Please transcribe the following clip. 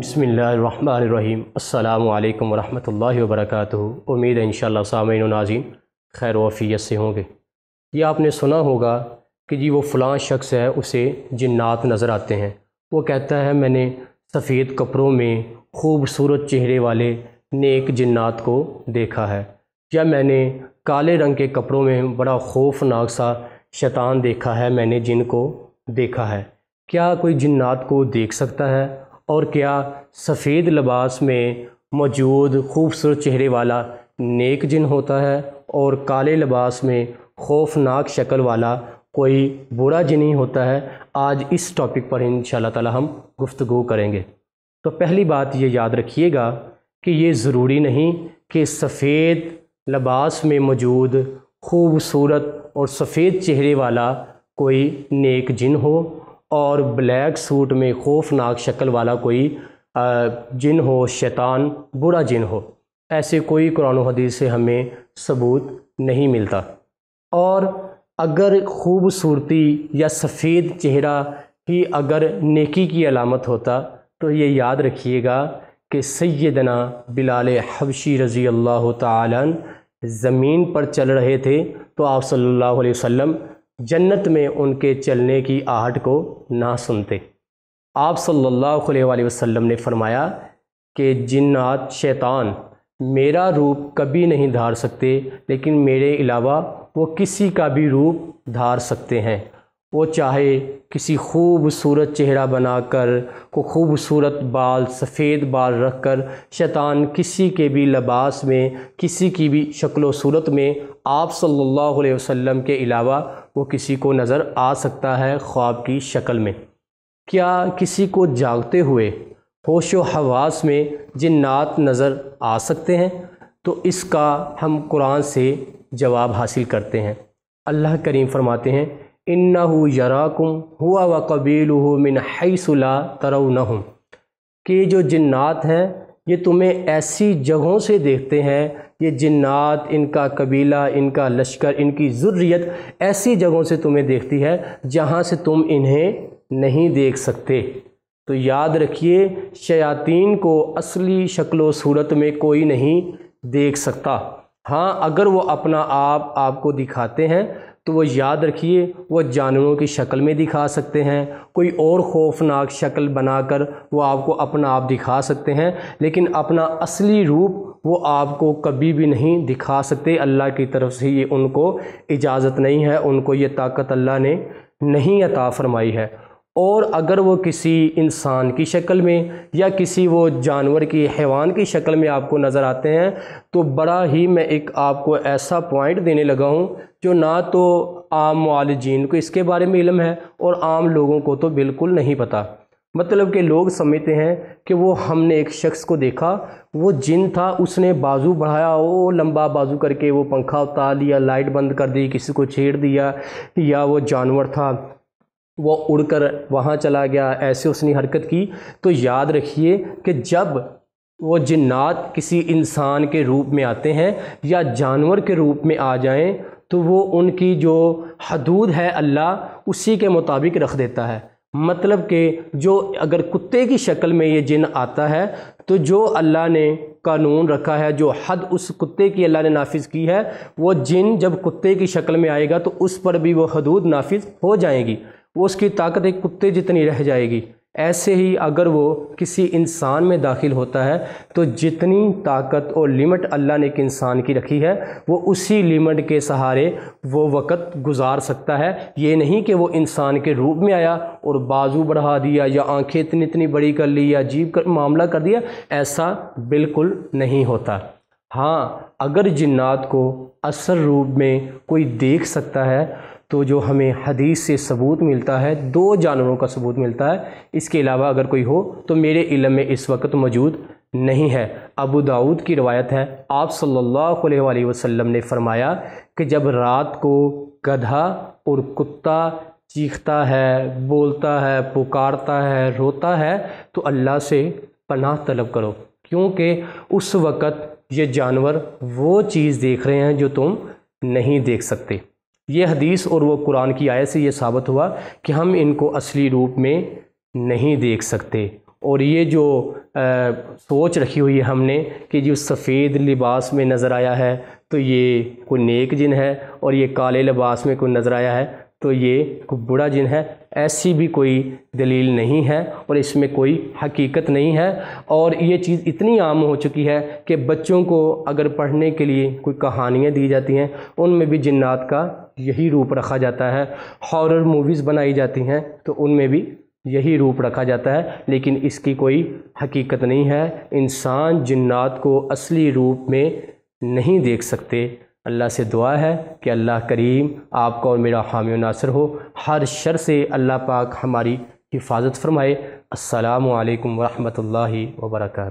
बसमीम् अल्लाम वरहमल वर्क उम्मीद है इनशाला सामिन नाजीन खैर वफ़ीत से होंगे ये आपने सुना होगा कि जी वो फ़लाँ शख्स है उसे जन्त नज़र आते हैं वो कहता है मैंने सफ़ेद कपड़ों में खूबसूरत चेहरे वाले नेक जन्ात को देखा है या मैंने काले रंग के कपड़ों में बड़ा खौफनाक सा शैतान देखा है मैंने जिनको देखा है क्या कोई जिन्नात को देख सकता है और क्या सफ़ेद लबास में मौजूद खूबसूरत चेहरे वाला नेक जिन होता है और काले लबास में खौफनाक शक्ल वाला कोई बुरा जिन ही होता है आज इस टॉपिक पर इन ताला हम गुफ्तु करेंगे तो पहली बात ये याद रखिएगा कि ये ज़रूरी नहीं कि सफ़ेद लबास में मौजूद खूबसूरत और सफ़ेद चेहरे वाला कोई नेक जिन हो और ब्लैक सूट में खौफनाक शक्ल वाला कोई जिन हो शैतान बुरा जिन हो ऐसे कोई कुरान हदीस से हमें सबूत नहीं मिलता और अगर खूबसूरती या सफ़ेद चेहरा ही अगर नेकी की अलामत होता तो ये याद रखिएगा कि सैदना बिलाल हबशी रज़ी अल्लाह तमीन ज़मीन पर चल रहे थे तो आप सल्लल्लाहु अलैहि वसल्लम जन्नत में उनके चलने की आहट को ना सुनते आप सल्लल्लाहु अलैहि वसल्लम ने फरमाया कि जिन्नात शैतान मेरा रूप कभी नहीं धार सकते लेकिन मेरे अलावा वो किसी का भी रूप धार सकते हैं वो चाहे किसी खूबसूरत चेहरा बनाकर को खूबसूरत बाल सफ़ेद बाल रख कर शैतान किसी के भी लबास में किसी की भी शक्ल सूरत में आप सल्लल्लाहु अलैहि वसल्लम के अलावा वो किसी को नज़र आ सकता है ख्वाब की शक्ल में क्या किसी को जागते हुए होश हवास में जिन्नात नज़र आ सकते हैं तो इसका हम कुरान से जवाब हासिल करते हैं अल्लाह करीम फरमाते हैं इन्ना यराकुम हुआ व कबील मिन हैसला तरऊ कि जो जन्ात हैं ये तुम्हें ऐसी जगहों से देखते हैं ये जिन्नात इनका कबीला इनका लश्कर इनकी ज़ुर्रियत ऐसी जगहों से तुम्हें देखती है जहाँ से तुम इन्हें नहीं देख सकते तो याद रखिए शयातीन को असली शक्ल सूरत में कोई नहीं देख सकता हाँ अगर वो अपना आप आपको दिखाते हैं तो वो याद रखिए वो जानवरों की शक्ल में दिखा सकते हैं कोई और खौफनाक शक्ल बनाकर वो आपको अपना आप दिखा सकते हैं लेकिन अपना असली रूप वो आपको कभी भी नहीं दिखा सकते अल्लाह की तरफ से ये उनको इजाज़त नहीं है उनको ये ताकत अल्लाह ने नहीं अता फरमाई है और अगर वो किसी इंसान की शक्ल में या किसी वो जानवर की हैवान की शक्ल में आपको नज़र आते हैं तो बड़ा ही मैं एक आपको ऐसा पॉइंट देने लगा हूँ जो ना तो आम मालजीन को इसके बारे में इलम है और आम लोगों को तो बिल्कुल नहीं पता मतलब कि लोग समझते हैं कि वो हमने एक शख्स को देखा वो जिन था उसने बाजू बढ़ाया वो लंबा बाजू करके वो पंखा उतार लिया लाइट बंद कर दी किसी को छेड़ दिया या वो जानवर था वह उड़कर वहाँ चला गया ऐसे उसने हरकत की तो याद रखिए कि जब वो जिन्नात किसी इंसान के रूप में आते हैं या जानवर के रूप में आ जाएं तो वो उनकी जो हदूद है अल्लाह उसी के मुताबिक रख देता है मतलब कि जो अगर कुत्ते की शक्ल में ये जिन आता है तो जो अल्लाह ने कानून रखा है जो हद उस कुत्ते की अल्लाह ने नाफिज की है वो जिन जब कुत्ते की शक्ल में आएगा तो उस पर भी वो हदूद नाफिज हो जाएगी वो उसकी ताकत एक कुत्ते जितनी रह जाएगी ऐसे ही अगर वो किसी इंसान में दाखिल होता है तो जितनी ताकत और लिमिट अल्लाह ने एक इंसान की रखी है वो उसी लिमिट के सहारे वो वक़्त गुजार सकता है ये नहीं कि वो इंसान के रूप में आया और बाजू बढ़ा दिया या आंखें इतनी इतनी बड़ी कर ली या जीव कर मामला कर दिया ऐसा बिल्कुल नहीं होता हाँ अगर जिन्नात को असर रूप में कोई देख सकता है तो जो हमें हदीस से सबूत मिलता है दो जानवरों का सबूत मिलता है इसके अलावा अगर कोई हो तो मेरे इलम में इस वक्त मौजूद नहीं है अबू दाऊद की रवायत है आप सल्लल्लाहु अलैहि वसल्लम ने फरमाया कि जब रात को गधा और कुत्ता चीखता है बोलता है पुकारता है रोता है तो अल्लाह से पनाह तलब करो क्योंकि उस वक़्त ये जानवर वो चीज़ देख रहे हैं जो तुम नहीं देख सकते ये हदीस और वो कुरान की आयत से ये साबित हुआ कि हम इनको असली रूप में नहीं देख सकते और ये जो आ, सोच रखी हुई है हमने कि जो सफ़ेद लिबास में नज़र आया है तो ये कोई नेक जिन है और ये काले लिबास में कोई नज़र आया है तो ये कोई बुरा जिन है ऐसी भी कोई दलील नहीं है और इसमें कोई हकीकत नहीं है और ये चीज़ इतनी आम हो चुकी है कि बच्चों को अगर पढ़ने के लिए कोई कहानियाँ दी जाती हैं उनमें भी जिन्नात का यही रूप रखा जाता है हॉरर मूवीज़ बनाई जाती हैं तो उनमें भी यही रूप रखा जाता है लेकिन इसकी कोई हकीकत नहीं है इंसान जिन्नात को असली रूप में नहीं देख सकते अल्लाह से दुआ है कि अल्लाह करीम आपका और मेरा हामी नासर हो हर शर से अल्लाह पाक हमारी हिफाजत फरमाए असलकम वरहमल वर्का